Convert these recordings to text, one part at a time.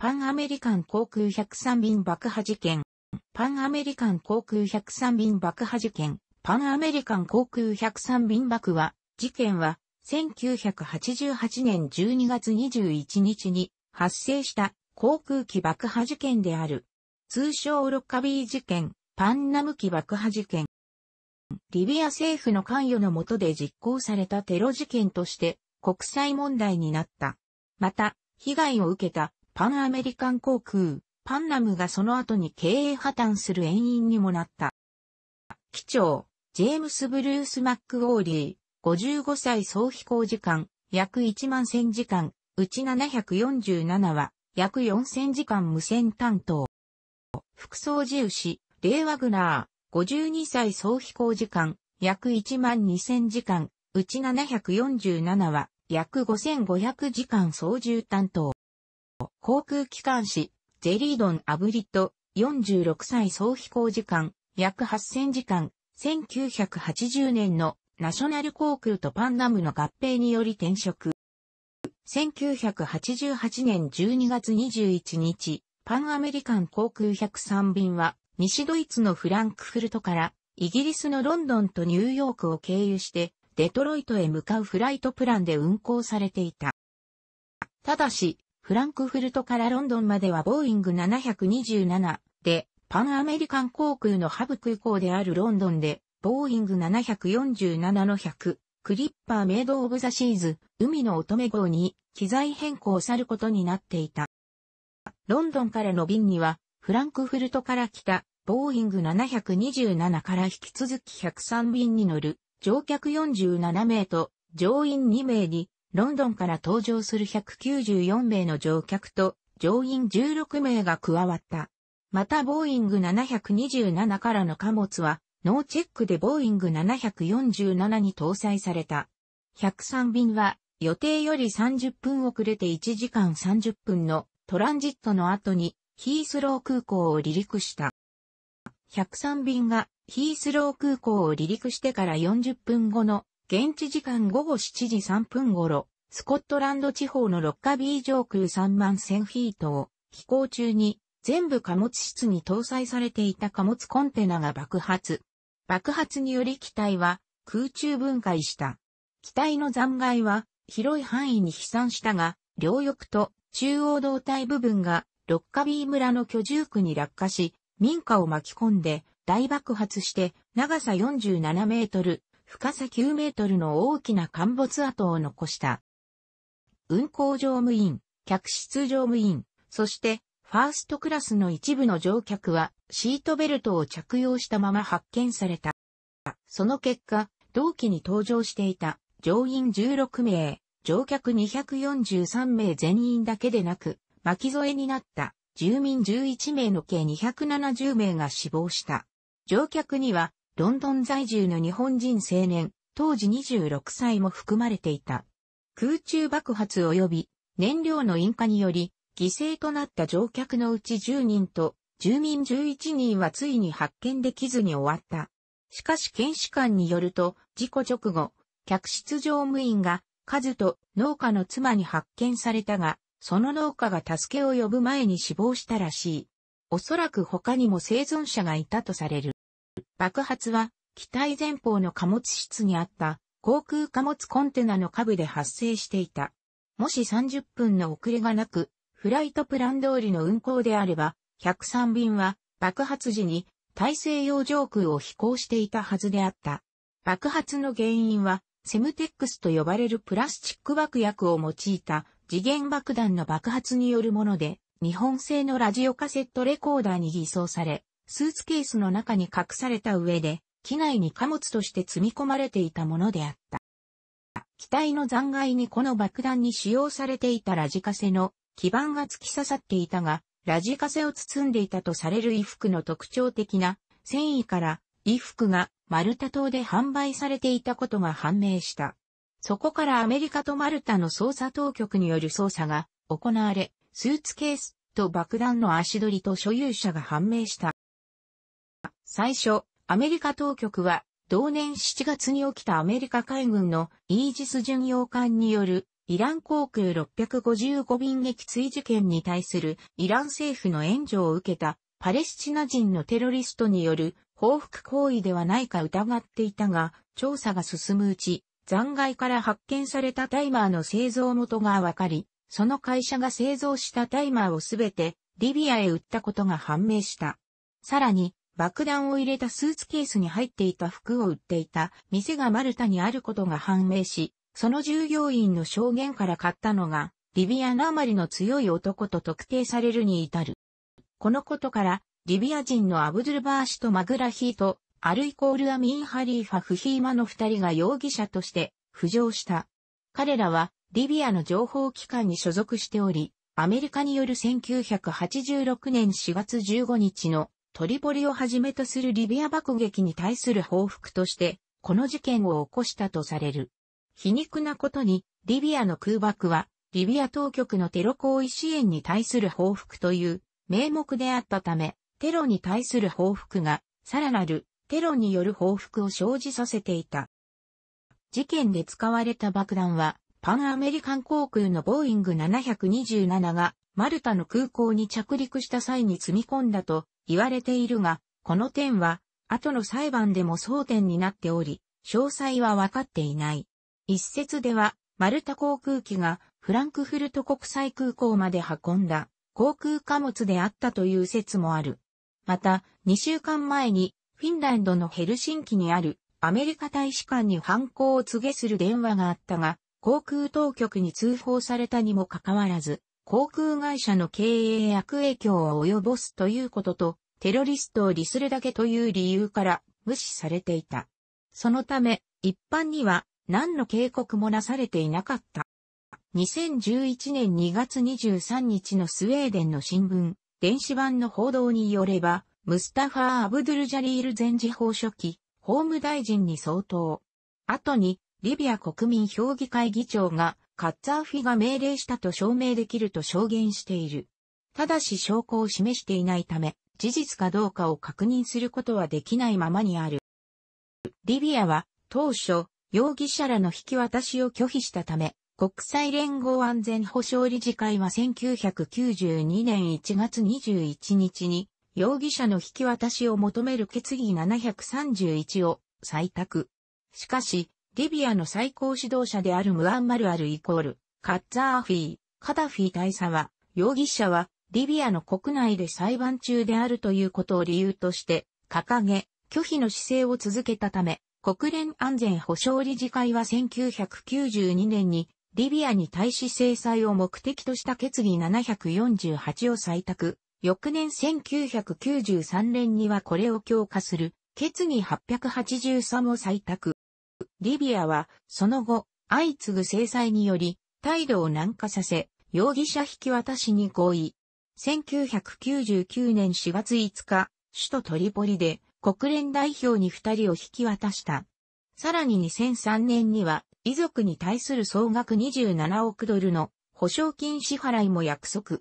パンアメリカン航空103便爆破事件。パンアメリカン航空103便爆破事件。パンアメリカン航空103便爆破事件は、1988年12月21日に発生した航空機爆破事件である。通称ロッカビー事件、パンナム機爆破事件。リビア政府の関与のもとで実行されたテロ事件として国際問題になった。また、被害を受けたパンアメリカン航空、パンナムがその後に経営破綻する遠因にもなった。機長、ジェームス・ブルース・マック・ウォーリー、55歳総飛行時間、約1万1000時間、うち747は、約4000時間無線担当。副操縦士、レイ・ワグナー、52歳総飛行時間、約1万2000時間、うち747は、約5500時間操縦担当。航空機関士、ジェリードン・アブリット、46歳総飛行時間、約8000時間、1980年のナショナル航空とパンダムの合併により転職。1988年12月21日、パンアメリカン航空103便は、西ドイツのフランクフルトから、イギリスのロンドンとニューヨークを経由して、デトロイトへ向かうフライトプランで運航されていた。ただし、フランクフルトからロンドンまではボーイング727で、パンアメリカン航空のハブ空港であるロンドンで、ボーイング747の100、クリッパーメイドオブザシーズ、海の乙女号に機材変更さることになっていた。ロンドンからの便には、フランクフルトから来た、ボーイング727から引き続き103便に乗る、乗客47名と乗員2名にロンドンから搭乗する194名の乗客と乗員16名が加わった。またボーイング727からの貨物はノーチェックでボーイング747に搭載された。103便は予定より30分遅れて1時間30分のトランジットの後にヒースロー空港を離陸した。103便がヒースロー空港を離陸してから40分後の現地時間午後7時3分頃、スコットランド地方のロッカビー上空3万1000フィートを飛行中に全部貨物室に搭載されていた貨物コンテナが爆発。爆発により機体は空中分解した。機体の残骸は広い範囲に飛散したが、両翼と中央胴体部分がロッカビー村の居住区に落下し、民家を巻き込んで大爆発して長さ47メートル、深さ9メートルの大きな陥没跡を残した。運行乗務員、客室乗務員、そしてファーストクラスの一部の乗客はシートベルトを着用したまま発見された。その結果、同期に搭乗していた乗員16名、乗客243名全員だけでなく、巻き添えになった住民11名の計270名が死亡した。乗客にはロンドン在住の日本人青年、当時26歳も含まれていた。空中爆発及び燃料の引火により犠牲となった乗客のうち10人と住民11人はついに発見できずに終わった。しかし検視官によると事故直後、客室乗務員がカズと農家の妻に発見されたが、その農家が助けを呼ぶ前に死亡したらしい。おそらく他にも生存者がいたとされる。爆発は、機体前方の貨物室にあった航空貨物コンテナの下部で発生していた。もし30分の遅れがなく、フライトプラン通りの運航であれば、103便は爆発時に大西洋上空を飛行していたはずであった。爆発の原因は、セムテックスと呼ばれるプラスチック爆薬を用いた次元爆弾の爆発によるもので、日本製のラジオカセットレコーダーに偽装され、スーツケースの中に隠された上で、機内に貨物として積み込まれていたものであった。機体の残骸にこの爆弾に使用されていたラジカセの基板が突き刺さっていたが、ラジカセを包んでいたとされる衣服の特徴的な繊維から衣服がマルタ島で販売されていたことが判明した。そこからアメリカとマルタの捜査当局による捜査が行われ、スーツケースと爆弾の足取りと所有者が判明した。最初、アメリカ当局は、同年7月に起きたアメリカ海軍のイージス巡洋艦によるイラン航空655便撃墜事件に対するイラン政府の援助を受けたパレスチナ人のテロリストによる報復行為ではないか疑っていたが、調査が進むうち、残骸から発見されたタイマーの製造元が分かり、その会社が製造したタイマーをすべてリビアへ売ったことが判明した。さらに、爆弾を入れたスーツケースに入っていた服を売っていた店がマルタにあることが判明し、その従業員の証言から買ったのが、リビアなまりの強い男と特定されるに至る。このことから、リビア人のアブドゥルバーシとマグラヒーと、アルイコールアミン・ハリーファ・フヒーマの二人が容疑者として浮上した。彼らは、リビアの情報機関に所属しており、アメリカによる1986年4月15日のトリポリをはじめとするリビア爆撃に対する報復として、この事件を起こしたとされる。皮肉なことに、リビアの空爆は、リビア当局のテロ行為支援に対する報復という名目であったため、テロに対する報復が、さらなるテロによる報復を生じさせていた。事件で使われた爆弾は、パンアメリカン航空のボーイング727が、マルタの空港に着陸した際に積み込んだと言われているが、この点は、後の裁判でも争点になっており、詳細は分かっていない。一説では、マルタ航空機がフランクフルト国際空港まで運んだ航空貨物であったという説もある。また、2週間前にフィンランドのヘルシンキにあるアメリカ大使館に犯行を告げする電話があったが、航空当局に通報されたにもかかわらず、航空会社の経営悪影響を及ぼすということと、テロリストを利するだけという理由から無視されていた。そのため、一般には何の警告もなされていなかった。2011年2月23日のスウェーデンの新聞、電子版の報道によれば、ムスタファー・アブドゥル・ジャリール前次法書記、法務大臣に相当。後に、リビア国民評議会議長がカッツァーフィが命令したと証明できると証言している。ただし証拠を示していないため、事実かどうかを確認することはできないままにある。リビアは当初、容疑者らの引き渡しを拒否したため、国際連合安全保障理事会は1992年1月21日に、容疑者の引き渡しを求める決議731を採択。しかし、リビアの最高指導者であるムアンマルアルイコール、カッザーフィー、カダフィー大佐は、容疑者は、リビアの国内で裁判中であるということを理由として、掲げ、拒否の姿勢を続けたため、国連安全保障理事会は1992年に、リビアに対し制裁を目的とした決議748を採択。翌年1993年にはこれを強化する決議883を採択。リビアは、その後、相次ぐ制裁により、態度を軟化させ、容疑者引き渡しに合意。1999年4月5日、首都トリポリで国連代表に二人を引き渡した。さらに2003年には遺族に対する総額27億ドルの保証金支払いも約束。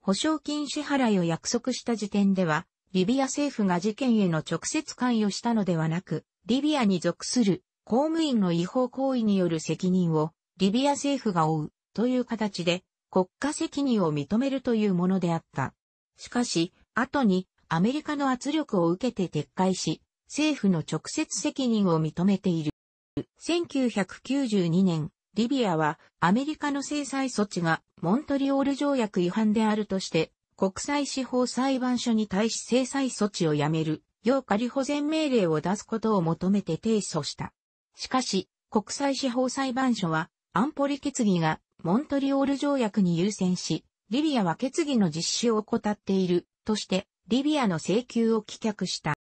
保証金支払いを約束した時点では、リビア政府が事件への直接関与したのではなく、リビアに属する公務員の違法行為による責任をリビア政府が負うという形で国家責任を認めるというものであった。しかし、後にアメリカの圧力を受けて撤回し、政府の直接責任を認めている。1992年、リビアはアメリカの制裁措置がモントリオール条約違反であるとして国際司法裁判所に対し制裁措置をやめる、要仮保全命令を出すことを求めて提訴した。しかし、国際司法裁判所は安保理決議がモントリオール条約に優先し、リビアは決議の実施を怠っているとして、リビアの請求を棄却した。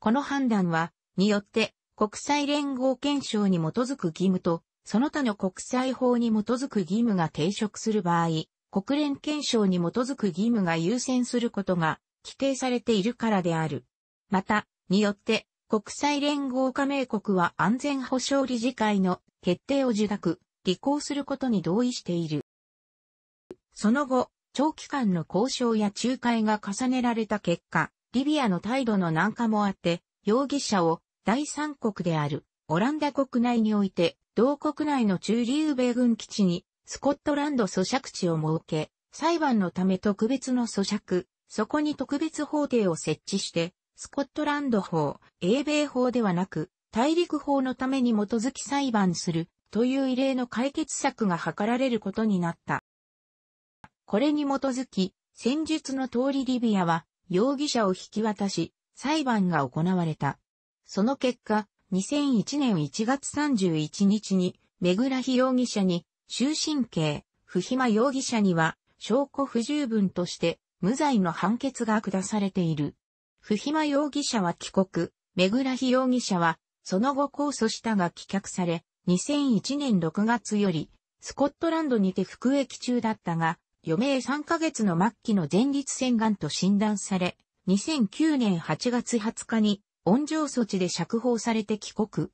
この判断は、によって国際連合憲章に基づく義務と、その他の国際法に基づく義務が抵触する場合、国連憲章に基づく義務が優先することが規定されているからである。また、によって国際連合加盟国は安全保障理事会の決定を受諾、履行することに同意している。その後、長期間の交渉や仲介が重ねられた結果、リビアの態度の軟化もあって、容疑者を第三国であるオランダ国内において、同国内の中流米軍基地にスコットランド咀嚼地を設け、裁判のため特別の咀嚼、そこに特別法廷を設置して、スコットランド法、英米法ではなく、大陸法のために基づき裁判するという異例の解決策が図られることになった。これに基づき、戦術の通りリビアは容疑者を引き渡し、裁判が行われた。その結果、2001年1月31日に、メグラヒ容疑者に、終身刑、不暇容疑者には、証拠不十分として、無罪の判決が下されている。不暇容疑者は帰国、目倉非容疑者は、その後控訴したが棄却され、2001年6月より、スコットランドにて服役中だったが、余命3ヶ月の末期の前立腺癌と診断され、2009年8月20日に、温情措置で釈放されて帰国。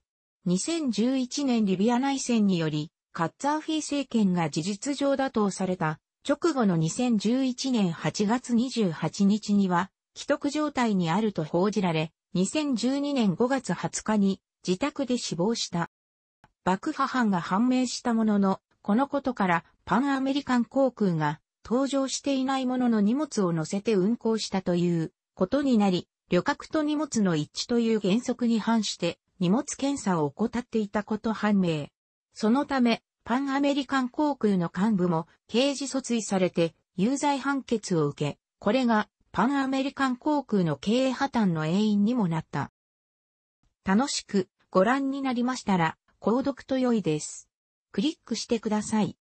2011年リビア内戦により、カッツァーフィ政権が事実上打倒された直後の2011年8月28日には、既得状態にあると報じられ、2012年5月20日に自宅で死亡した。爆破犯が判明したものの、このことからパンアメリカン航空が搭乗していないものの荷物を乗せて運航したということになり、旅客と荷物の一致という原則に反して荷物検査を怠っていたこと判明。そのため、パンアメリカン航空の幹部も刑事訴追されて有罪判決を受け、これがパンアメリカン航空の経営破綻の原因にもなった。楽しくご覧になりましたら、購読と良いです。クリックしてください。